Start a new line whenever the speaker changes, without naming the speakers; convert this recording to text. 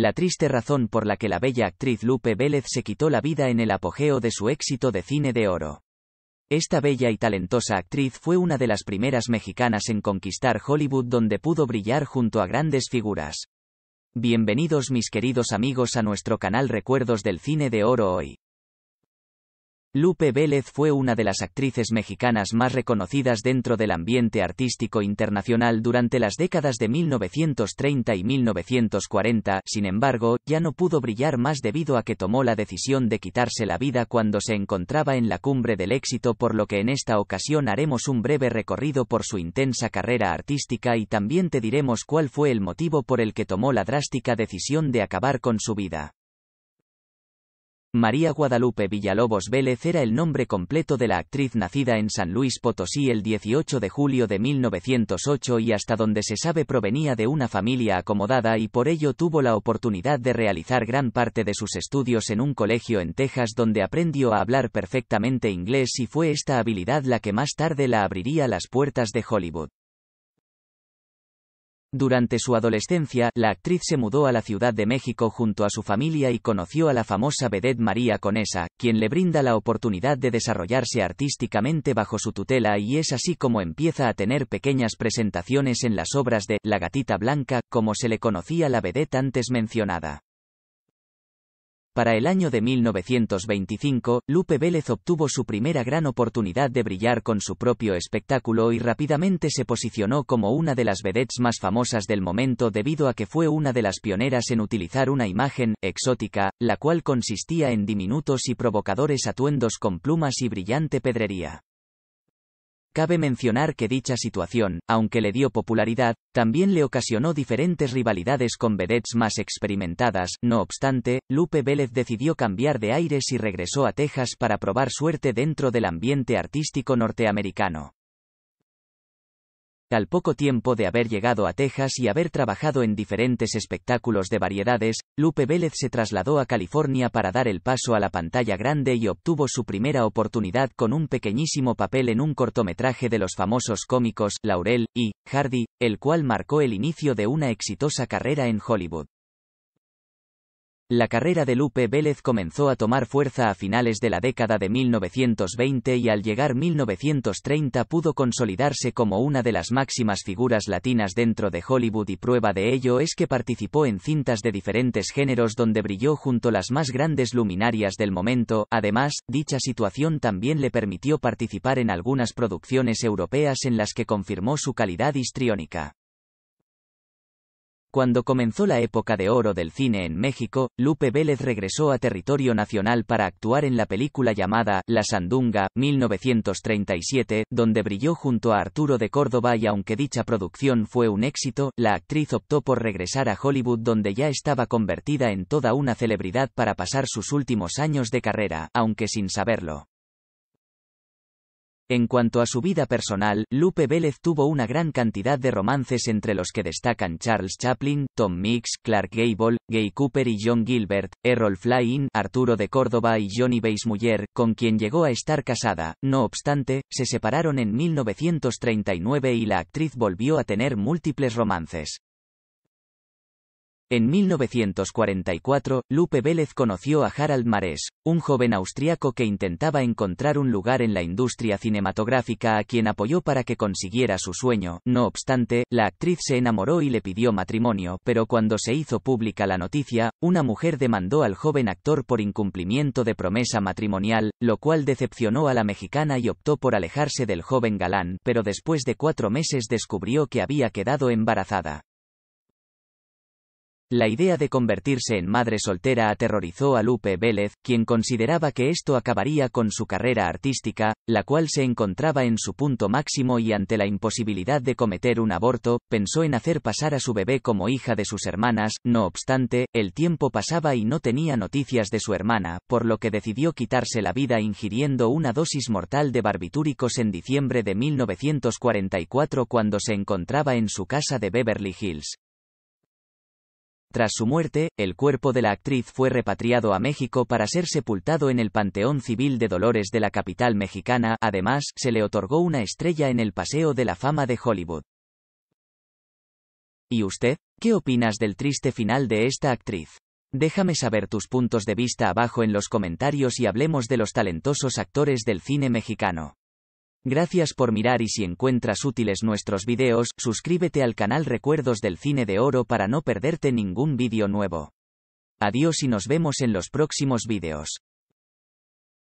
La triste razón por la que la bella actriz Lupe Vélez se quitó la vida en el apogeo de su éxito de cine de oro. Esta bella y talentosa actriz fue una de las primeras mexicanas en conquistar Hollywood donde pudo brillar junto a grandes figuras. Bienvenidos mis queridos amigos a nuestro canal Recuerdos del Cine de Oro hoy. Lupe Vélez fue una de las actrices mexicanas más reconocidas dentro del ambiente artístico internacional durante las décadas de 1930 y 1940, sin embargo, ya no pudo brillar más debido a que tomó la decisión de quitarse la vida cuando se encontraba en la cumbre del éxito por lo que en esta ocasión haremos un breve recorrido por su intensa carrera artística y también te diremos cuál fue el motivo por el que tomó la drástica decisión de acabar con su vida. María Guadalupe Villalobos Vélez era el nombre completo de la actriz nacida en San Luis Potosí el 18 de julio de 1908 y hasta donde se sabe provenía de una familia acomodada y por ello tuvo la oportunidad de realizar gran parte de sus estudios en un colegio en Texas donde aprendió a hablar perfectamente inglés y fue esta habilidad la que más tarde la abriría las puertas de Hollywood. Durante su adolescencia, la actriz se mudó a la Ciudad de México junto a su familia y conoció a la famosa vedette María Conesa, quien le brinda la oportunidad de desarrollarse artísticamente bajo su tutela y es así como empieza a tener pequeñas presentaciones en las obras de La Gatita Blanca, como se le conocía la vedette antes mencionada. Para el año de 1925, Lupe Vélez obtuvo su primera gran oportunidad de brillar con su propio espectáculo y rápidamente se posicionó como una de las vedettes más famosas del momento debido a que fue una de las pioneras en utilizar una imagen exótica, la cual consistía en diminutos y provocadores atuendos con plumas y brillante pedrería. Cabe mencionar que dicha situación, aunque le dio popularidad, también le ocasionó diferentes rivalidades con vedettes más experimentadas, no obstante, Lupe Vélez decidió cambiar de aires y regresó a Texas para probar suerte dentro del ambiente artístico norteamericano. Al poco tiempo de haber llegado a Texas y haber trabajado en diferentes espectáculos de variedades, Lupe Vélez se trasladó a California para dar el paso a la pantalla grande y obtuvo su primera oportunidad con un pequeñísimo papel en un cortometraje de los famosos cómicos Laurel y Hardy, el cual marcó el inicio de una exitosa carrera en Hollywood. La carrera de Lupe Vélez comenzó a tomar fuerza a finales de la década de 1920 y al llegar 1930 pudo consolidarse como una de las máximas figuras latinas dentro de Hollywood y prueba de ello es que participó en cintas de diferentes géneros donde brilló junto las más grandes luminarias del momento, además, dicha situación también le permitió participar en algunas producciones europeas en las que confirmó su calidad histriónica. Cuando comenzó la época de oro del cine en México, Lupe Vélez regresó a territorio nacional para actuar en la película llamada La Sandunga, 1937, donde brilló junto a Arturo de Córdoba y aunque dicha producción fue un éxito, la actriz optó por regresar a Hollywood donde ya estaba convertida en toda una celebridad para pasar sus últimos años de carrera, aunque sin saberlo. En cuanto a su vida personal, Lupe Vélez tuvo una gran cantidad de romances entre los que destacan Charles Chaplin, Tom Mix, Clark Gable, Gay Cooper y John Gilbert, Errol Flynn, Arturo de Córdoba y Johnny Muller, con quien llegó a estar casada. No obstante, se separaron en 1939 y la actriz volvió a tener múltiples romances. En 1944, Lupe Vélez conoció a Harald Marés, un joven austriaco que intentaba encontrar un lugar en la industria cinematográfica a quien apoyó para que consiguiera su sueño. No obstante, la actriz se enamoró y le pidió matrimonio, pero cuando se hizo pública la noticia, una mujer demandó al joven actor por incumplimiento de promesa matrimonial, lo cual decepcionó a la mexicana y optó por alejarse del joven galán, pero después de cuatro meses descubrió que había quedado embarazada. La idea de convertirse en madre soltera aterrorizó a Lupe Vélez, quien consideraba que esto acabaría con su carrera artística, la cual se encontraba en su punto máximo y ante la imposibilidad de cometer un aborto, pensó en hacer pasar a su bebé como hija de sus hermanas, no obstante, el tiempo pasaba y no tenía noticias de su hermana, por lo que decidió quitarse la vida ingiriendo una dosis mortal de barbitúricos en diciembre de 1944 cuando se encontraba en su casa de Beverly Hills. Tras su muerte, el cuerpo de la actriz fue repatriado a México para ser sepultado en el Panteón Civil de Dolores de la capital mexicana, además, se le otorgó una estrella en el Paseo de la Fama de Hollywood. ¿Y usted? ¿Qué opinas del triste final de esta actriz? Déjame saber tus puntos de vista abajo en los comentarios y hablemos de los talentosos actores del cine mexicano. Gracias por mirar y si encuentras útiles nuestros videos, suscríbete al canal Recuerdos del Cine de Oro para no perderte ningún vídeo nuevo. Adiós y nos vemos en los próximos vídeos.